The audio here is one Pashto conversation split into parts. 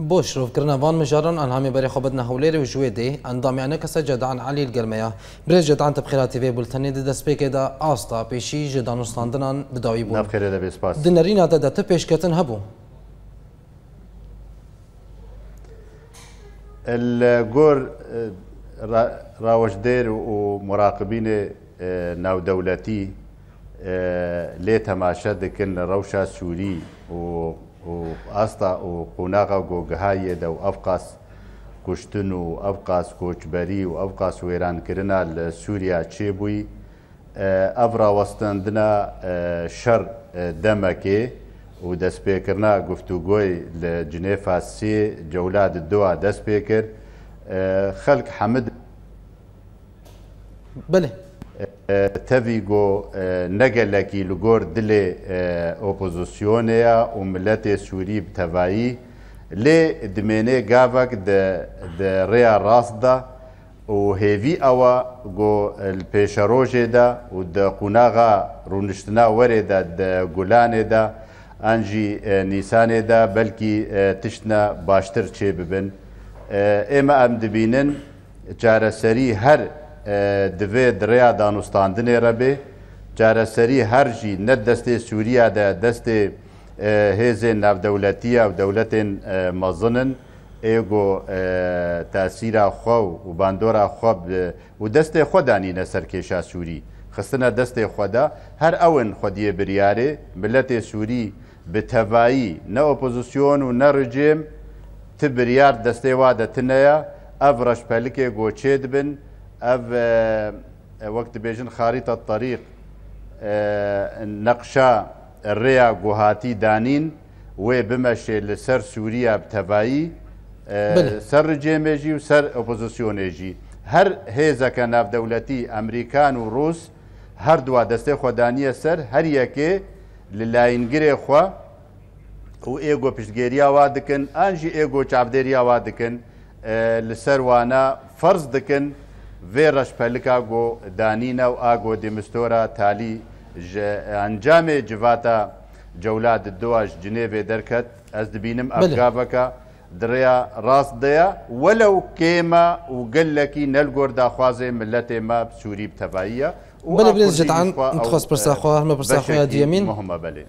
بوش بوشروف كرنفان مجارن الهامي بري خبدنا هوليري وجويدي اندامي انا كسا جدعان علي القرمية بري جدعان تبخيرات تيفي بولتاني دي دسبيك دا آستا بيشي جدعان وستاندنان بداوي بون نبخيري دا بيسباس دنرينا دا دا تبيش كتن هبو الجور راوش و ومراقبين آه، ناو دولتي آه، ليه تماشا دكن روشا سوري و وأسطى وقناغة وقهاية دو أفقاس کشتن و افقاس کوچبری و افقاس ویران کرنا لسوریا چی بوی افرا وستندنا شر دمکی و دست پیکرنا گفتگوی لجنیفا سی جولاد دوا دست پیکر خلق حمد بله تەوی گۆ نەگەلەکی li gor dilê opozisyonê ya û milletê Sûrî bi tevayî lê dimênê gavek di rêya rast da û hêvî ewa got pêşerojê de û di qunaxa rûniştina werê de di gulanê de an jî nîsanê de belkî tiştine baştir çê bibin. Ême em dibînin çareserî her دوی دریا دانستاندن را به چارەسەری هەرژی نە دەستێ سووریادا دەستێ هێزێن ناودەولەتی و دەولەتێن مەزنن ئێگۆ تاسیرا خۆ و باندۆرا خۆ و دەستێ خۆدانی لەسەر کێشا سووری خستنە دەستێ خۆدا هەر ئەوەن خۆدیە بریارێ ملەتێ سووری بتەڤایی نە ئۆپۆزیسیۆن و نەڕجێم ت بریار دەستێ وا دەتنەیە ئەڤ ڕەشپەلکێ گۆچێ دبن ئەف وەک دەبێژن خاریتە تەریق نەقشە ڕێیا گوهاتی دانین وێ بمەشێ لەسەر سووریا تەبایی سەر ڕجێمێژی و سەر ئۆپۆزیسیۆنێژی هەر هێزەکە نافدەولەتی ئەمریکان و ڕوس هەردووا دەستەی خۆدانیە سەر هەر یەکێ لە لاینگرێ خوا و ئێگۆ پشتگێریاوا دکن ئەنجی ئێگۆ چاودێریاوا دکن لەسەر وانە فەرز دکن وی رشپلک آگو دانین و آگو دمستورا تالی انجام جواتا جولات الدواج جنيفي دركت أزدبينم أبقابك دريا راس ديا ولو كيما وقلكي نلقور دا خوازي ملتي ما بسوري بتبعية بلا بلا جدعان نتخص برساخوها ما برساخوها ديامين مهمة بلا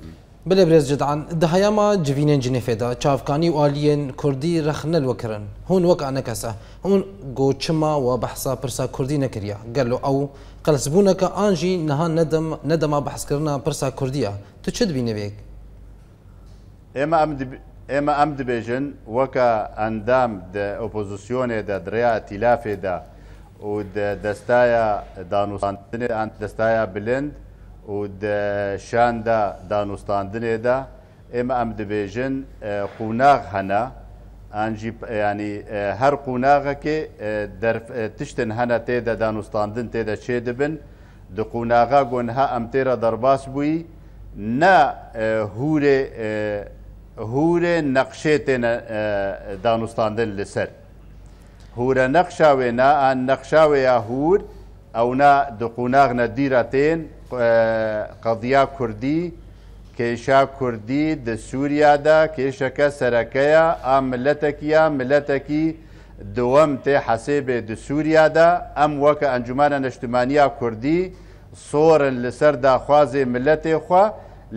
بلا برز جدعان دهياما دا جنيفيدا و واليين كردي رخنا الوكرن هون وقع نكسا هون غوتشما وبحثا برسا كردي نكريا قال له او قلسبونك انجي نها ندم ندم بحث كرنا برسا كرديا چه بيني بيك اما ام دب... اما ام دبيجن وكا اندام د اوبوزيسيون د دريا تلافي دا و د دستايا دانوسانتنه انت دستايا بلند û di şan de danûstandinê de êm em dibêjin qûnaq hene an jî yanî her qûnaqekê tiştin hene tê de danûstandin tê de çê dibin di qûnaqa gunha em tê re derbas bûyî ne hûrê hûrê neqşê têne danûstandin li ser hûre neqşa wê ne an neqşa wê ya hûr اونا دقوناغنا دیراتین قضیه کردی کێشا کوردی د سووریادا کێشەکە سەرەکەیە ئام ملەتەکیە ملەتەکی دووەم تێ حەسێبێ د سووریادا ئەم وەکە ئەنجومانە نەشتمانیا کوردی سۆرن لەسەر داخوازێ ملەتێ خوا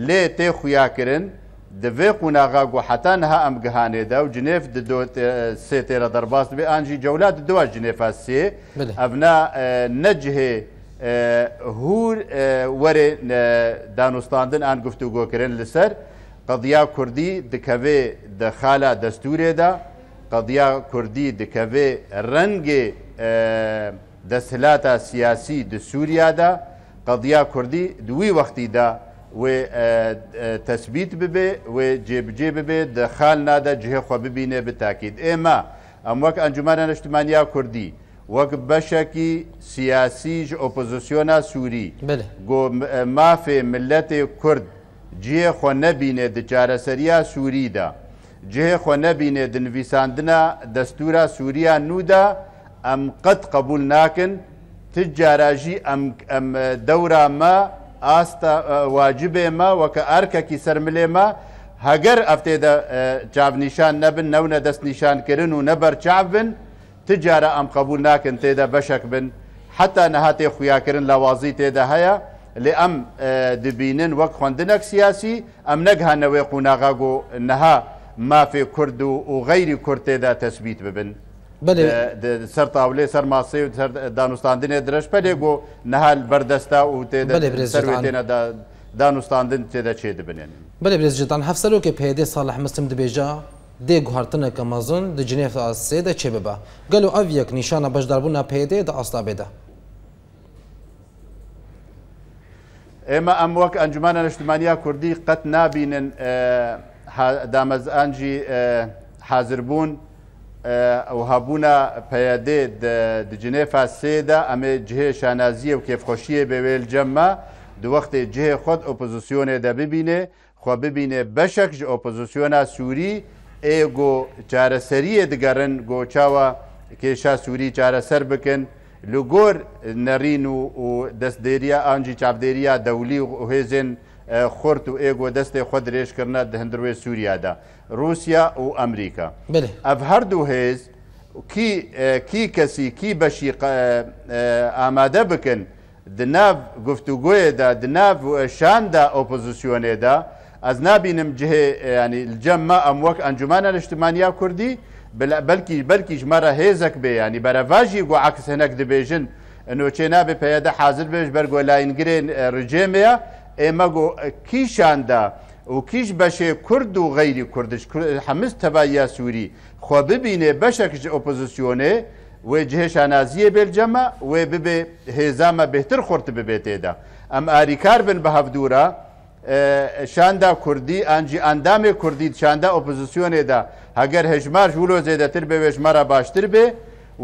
لێ تێ خویاکردن دوێ قوناغا گوحەتا نەها ئەم گەهانێدا و جنێف سێ تێرە دەرباز بێ ئانجی جەولات دوا جنێفا سێ ئەبنا نەجهێ هور وەرێ دانوستاندن ئان گفت و گۆکردن لەسەر قەدیا کوردی دکەوێ دە خالا دەستورێدا قەدیا کوردی دکەوێ ڕەنگێ دەسهلاتە سیاسی دە سووریادا قەدیا کوردی دوی وەختیدا و تثبیت ببه و جبجه ببه د خال ناده جهه خو ببینه به تاکید اما ام وک انجمن اجتماعی کردی وک بشکی سیاسی ج اپوزیسیونا سوری بله گو مافه ملت کرد جهه خو نبینه د چارسریا سوری ده جهه خو نبینه د نویساندنا دستورا سوریا نو ده ام قد قبول ناکن تجاراجی ام, ام دوره ما asta واجب ما و که ارککی سرملی ما هەگەر ئەفتێ چاو نیشان نەبن نەونە دەست نیشانکردن و نەبەر چاوبن تجارە ئەم قبول ناکن تێدا بەشک بن حتا نەهاتێ خویاکردن لە وازی تێدا هەیە لێ ئەم دبینن وەک خوندنەك سیاسی ئەم نەگهانەوەی قوناغاگو نەها مافێ کورد و و غەیری کورتێدا تەسبیت ببن. بله د سر تاوله سر ماسه او سر دانستاندین درش په لګو نهال بردستا او ته سر ویتنه د دانستاندین ته د چي دبنن بله برز جتان حفسلو کې پیدا صالح مسلم د بیجا د ګهرتنه کمازون د جنیف اسه د چبه ګلو او یک نشانه بشدربونه پیدا د استابه اما ام وک انجمن اجتماعی کردی قط نابینن دامز انجی حاضر بون وهابوونا پەیەدێ دە جنێفا سێدا ئەمێ جهێ شانازیە و کێفخۆشیە بەوێل جەممە دووەختێ جهێ خۆت ئۆپۆزیسیۆنێ دەببینێ خۆ ببینێ بەشێک ji ئۆپۆزیسیۆنا سووری ئێگۆ چارەسەریە دگەڕن گۆچاوە کێشا سووری چارەسەر بکەن لە گۆر نەڕین و دەستدێریە ئەنجی چاپدێریە دەولی و هێزن و خورد و ئێگۆ دەستی خۆ درێژکردە دەهندروێ سووریادا رووسیا و ئەمریکا ئەف هەردوو هێز کی کەسی کی بەشی ئامادە بکن دناو گفتوگوۆیەدا دناو شاندا ئۆپۆزیسیۆنێدا ئەس نبینم جهێ ینی جەممە ئەم وەک ئەنجومانە نیشتمانیا کوردی بەلکی بەرکیش مەرە هێزك بێ ینی بەرەڤژی گو عکس هەنەك دەبێژن نوچێ نابێ پێدا حاضر بێش بەرگۆ لاینگرێن ڕجێمەیە ئێمەگو کیشاندا و کیش بەشێ کورد و غەیری کوردش هەمز تەبایا سووری خۆ ببینێ بەشێکش ئۆپۆزیسیۆنێ وێ جهێشانازیە بێرجەمە وێ ببێ هێزامە بهتر خورت ببێت تێدا ئەم ئاریکار بن بە هەفتورە شاندا کوردی ئەنجی ئەندامێ کوردی چاندا ئۆپۆزیسیۆنێدا هەگەر هەژمار ژولۆ زێدەتر بێ وێژمەرە باشتر بێ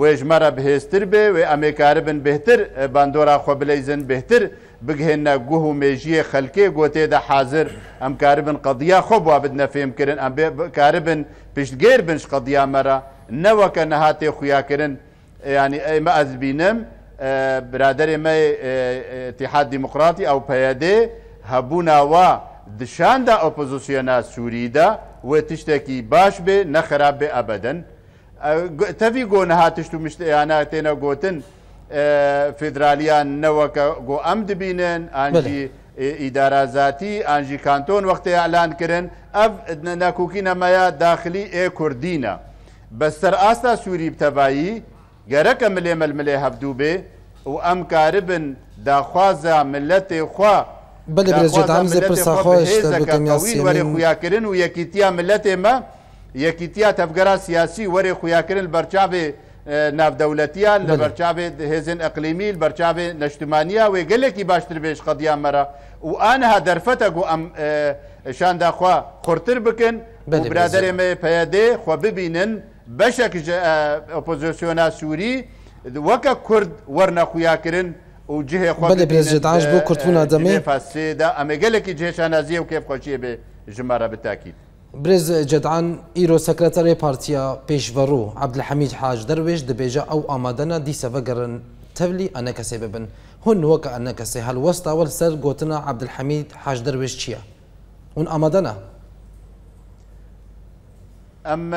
وێژمەرە بهێزتر بێ وێ ئەمێکارە بن بهتر باندۆرا خۆ بلەیزن بهتر بگهێنە گوه و مێژیە خەلکێ گۆتێدا حاضر ئەم کاربن قەدیا خۆ با بدنە فێم کردن ئەم کاربن پشتگەر بنش قەدیامەرە نەوەکە نەهاتێ خویاکردن ینی ئەمە ئەزبینم برادێ مە تحاد دیموکراتی ئەو پەیەدێ هەبوو ناوە دشاندا ئۆپۆزیسیۆنا سووریدا و تشتێکی باش بێ نەخراب بێ ئەبدەن تەوی گۆ نەهاتشت و مشتیانە تێنە گوتن فدرالیان نەوەکە گۆ ئەم دبینن ئاجی ئیدارازاتی ئانجی کانتۆن وەختی ئالان کردن ئەف نەکوکی نەمەیە داخلی ئێ کوردینە بەسەر ئاستا سووری بتەبایی گەرەکە ملێ مەلملێ هەفتوو بێ و ئەم کاربن داخوازە ملەتێ خوا وەرێ خویاکردن و یەکیتیا ملەتێمە یەکیتیا تەفگەرا سیاسی وەرێ خویاکردن بەرچاوێ نافدەولەتیان لە بەرچاوێت هێزن ئەقلیمی بەرچاوێ نەشتمانیا و گەلێکی باشتر بێش قەدیان مەرە و ئاها دەرفەتە گو ئەم شانداخوا خورتر بکن برادرێ مێ پەیەدێ خوا ببینن بەشێک ئۆپۆزیسیۆنا سووری وەکە کورد وەرنەخویاکردن و جهێ خۆ پێێتاش بۆ کورتبوونا دەمێ فاسێدا ئەمە گەلێکی جێشانازیە و کێف خۆچیە بێ ژمارە بتاکیت. برز جدعان ایرو سکرتر پارتیا پیشورو عبدالحمید حاج درویش دبیجا او آمادنا دی سفگرن تولي أنا كسببن هن وكا أنا كسي هل وسط أول سر قوتنا عبد الحميد حاج درويش تشيا هن أمدنا أم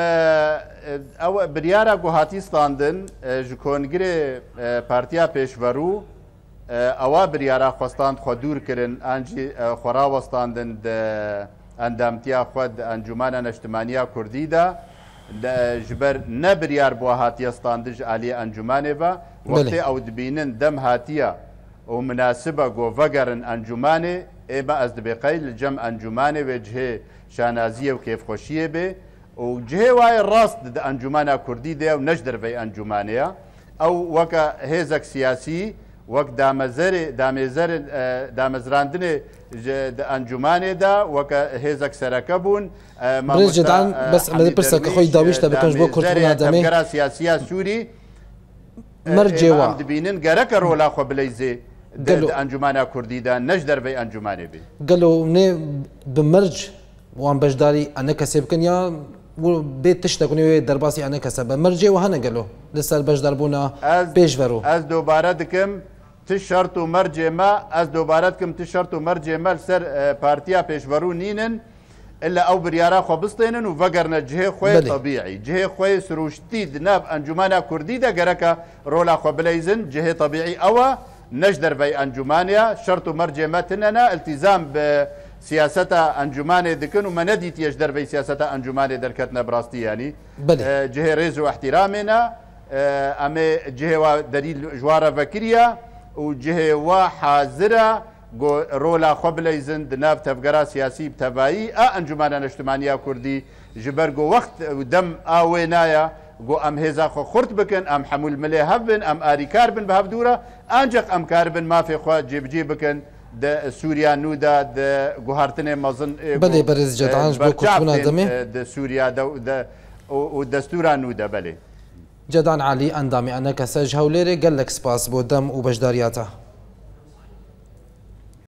أو بريارا قهاتي ستاندن جكونجري بارتيا بيشورو أوا بريارا خواستاند خدور كرن أنجي خورا وستاندن ده ئەندامتیا خود ئەنجومانە نەشتمانیا کوردیدا ژبەر نەبریار بۆ هاتیە ستاندژ علی ئەنجومانێ بە وەڵێ ئەو دبینن دەم هاتیە ئەو مناسبە گۆڤەگەرن ئەنجومانێ ئێمە ئەس دبێقەی لە جەم ئەنجومانێ وێجهێ شانازیە و کێفخۆشیە بێ و جێ وایە ڕاست ئەنجومانە کوردی دێ و نەش دەربەی ئەنجومانەیە ئەو وەکە هێزەک سیاسی وەک دامەزراندنێ ئەنجومانێ دا وەکە هێزەک سەرەکە بوون پرسەکە خۆی داویشتە بکەش بۆ کوردگەرا سیاسیا سووری مەرجێوە دبینن گەرەکە ڕۆلا خۆ بلەیزێ ئەنجومانە کوردیدا نەش دەربەی ئەنجومانێ بێ گەلۆ نێ بمەرج وان بەشداری ئەنە کەسێ بکەن یا بێ تشتەکنێ دەرباسی ئەنە کەسە بە مەرجێەوە هەنەگەلۆ لەسەر بەشداربوونا پێشڤەر و ئەس دۆبارە دکەم. شرط و mercê me ez dobaret kim ti şert û mercê me ser partiya pêşverû nînin illa ew biryara xwe bistênin û vegerne cihê xwe tabîî cihê xwe sirûştî di nav encumana Kurdî de gereke rola xwe bileyzin cihê tabîî ew nej dervey encumaniya şert û mercê me tinene iltîzam bi siyaseta encumanê dikin û me nedîtiye ji dervey siyaseta encumanê derketine birastî yanî cihê rêz û ehtiramê ne em ê cihê wa derî ji wa re vekiriya وجهێ وا حازرە ڕۆلا خۆ بلەیزن ناو تەفگەرا سیاسی تەبایی ئا ئەنجومانە نەشتمانیا کوردی ji ber got wext dem awê naye got em hêza xwe xurt bikin em hemûl milê hev bin em arîkar bin bi hevdûra ancaq em kar bin mafê xwe cêbicî bikin di Sûriya nû da di guhartinê mezin bedê berêz cedan ji bo Kurna demê di Sûriya de destûra nû de belê. جدان انا كساج انکسج هولیری گلک سباس بودم و